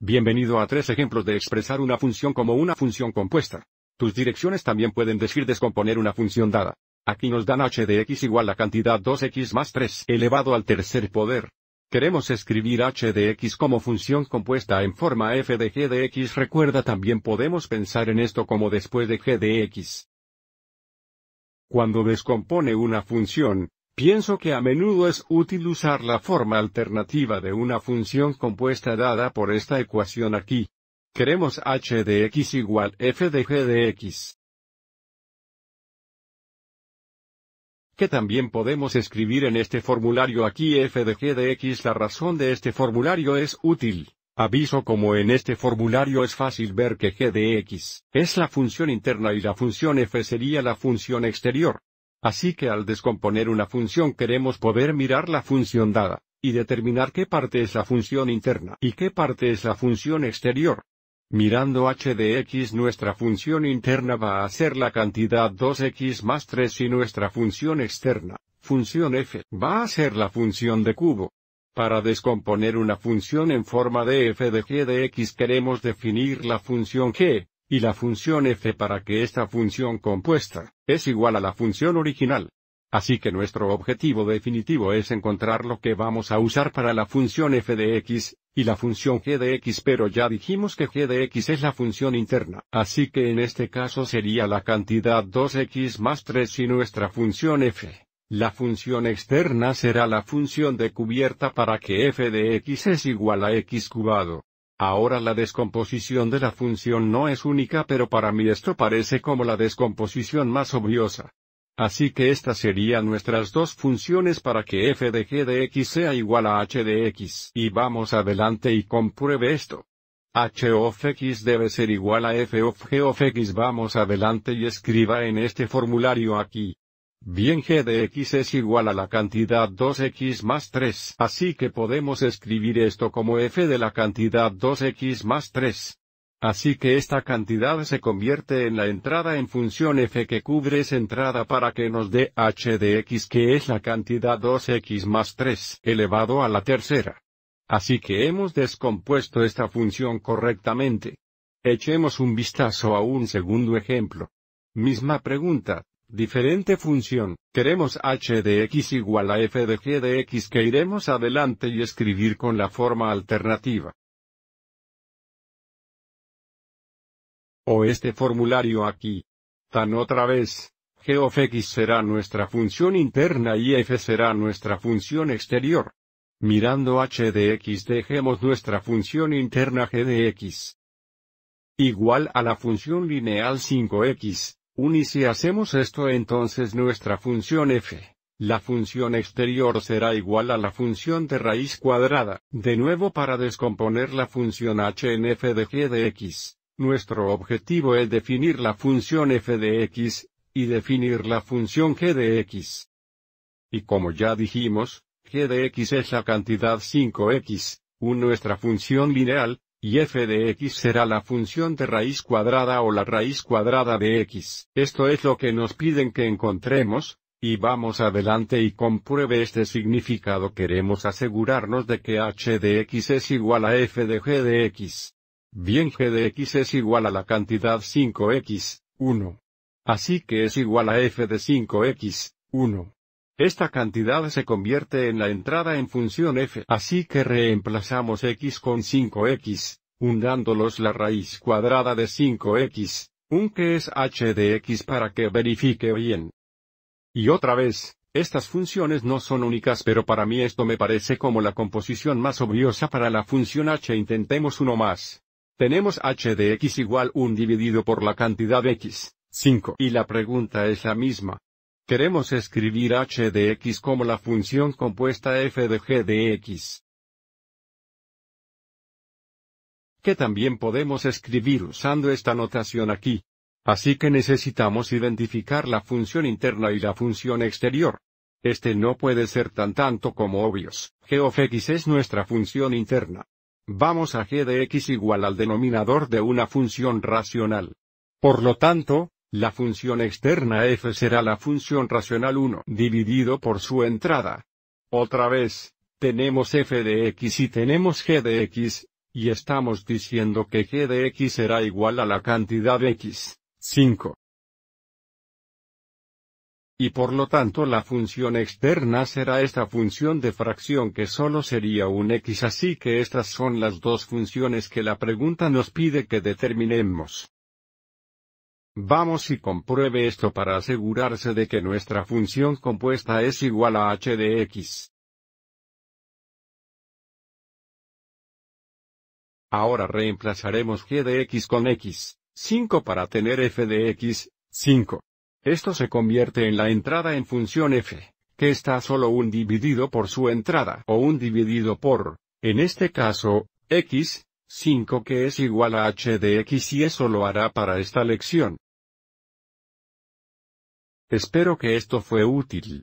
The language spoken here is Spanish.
Bienvenido a tres ejemplos de expresar una función como una función compuesta. Tus direcciones también pueden decir descomponer una función dada. Aquí nos dan h de x igual a cantidad 2x más 3 elevado al tercer poder. Queremos escribir h de x como función compuesta en forma f de g de x. Recuerda también podemos pensar en esto como después de g de x. Cuando descompone una función, Pienso que a menudo es útil usar la forma alternativa de una función compuesta dada por esta ecuación aquí. Queremos h de x igual f de g de x. que también podemos escribir en este formulario aquí f de g de x. La razón de este formulario es útil. Aviso como en este formulario es fácil ver que g de x es la función interna y la función f sería la función exterior. Así que al descomponer una función queremos poder mirar la función dada, y determinar qué parte es la función interna y qué parte es la función exterior. Mirando h de x nuestra función interna va a ser la cantidad 2x más 3 y nuestra función externa, función f, va a ser la función de cubo. Para descomponer una función en forma de f de g de x queremos definir la función g, y la función f para que esta función compuesta, es igual a la función original. Así que nuestro objetivo definitivo es encontrar lo que vamos a usar para la función f de x, y la función g de x pero ya dijimos que g de x es la función interna. Así que en este caso sería la cantidad 2x más 3 y nuestra función f. La función externa será la función de cubierta para que f de x es igual a x cubado. Ahora la descomposición de la función no es única pero para mí esto parece como la descomposición más obviosa. Así que estas serían nuestras dos funciones para que f de g de x sea igual a h de x. Y vamos adelante y compruebe esto. h of x debe ser igual a f of g of x. Vamos adelante y escriba en este formulario aquí. Bien g de x es igual a la cantidad 2x más 3, así que podemos escribir esto como f de la cantidad 2x más 3. Así que esta cantidad se convierte en la entrada en función f que cubre esa entrada para que nos dé h de x que es la cantidad 2x más 3 elevado a la tercera. Así que hemos descompuesto esta función correctamente. Echemos un vistazo a un segundo ejemplo. Misma pregunta, diferente función, queremos h de x igual a f de g de x que iremos adelante y escribir con la forma alternativa. O este formulario aquí. Tan otra vez, g of x será nuestra función interna y f será nuestra función exterior. Mirando h de x dejemos nuestra función interna g de x igual a la función lineal 5x, un y si hacemos esto entonces nuestra función f, la función exterior será igual a la función de raíz cuadrada. De nuevo para descomponer la función h en f de g de x, nuestro objetivo es definir la función f de x, y definir la función g de x. Y como ya dijimos, g de x es la cantidad 5x, una nuestra función lineal, y f de x será la función de raíz cuadrada o la raíz cuadrada de x. Esto es lo que nos piden que encontremos, y vamos adelante y compruebe este significado. Queremos asegurarnos de que h de x es igual a f de g de x. Bien g de x es igual a la cantidad 5x, 1. Así que es igual a f de 5x, 1. Esta cantidad se convierte en la entrada en función f, así que reemplazamos x con 5x, hundándolos la raíz cuadrada de 5x, un que es h de x para que verifique bien. Y otra vez, estas funciones no son únicas pero para mí esto me parece como la composición más obviosa para la función h intentemos uno más. Tenemos h de x igual 1 dividido por la cantidad x, 5 y la pregunta es la misma, Queremos escribir h de x como la función compuesta f de g de x. Que también podemos escribir usando esta notación aquí. Así que necesitamos identificar la función interna y la función exterior. Este no puede ser tan tanto como obvios. g of x es nuestra función interna. Vamos a g de x igual al denominador de una función racional. Por lo tanto, la función externa f será la función racional 1 dividido por su entrada. Otra vez, tenemos f de x y tenemos g de x, y estamos diciendo que g de x será igual a la cantidad x, 5. Y por lo tanto la función externa será esta función de fracción que solo sería un x así que estas son las dos funciones que la pregunta nos pide que determinemos. Vamos y compruebe esto para asegurarse de que nuestra función compuesta es igual a h de x. Ahora reemplazaremos g de x con x, 5 para tener f de x, 5. Esto se convierte en la entrada en función f, que está solo un dividido por su entrada o un dividido por, en este caso, x, 5 que es igual a h de x y eso lo hará para esta lección. Espero que esto fue útil.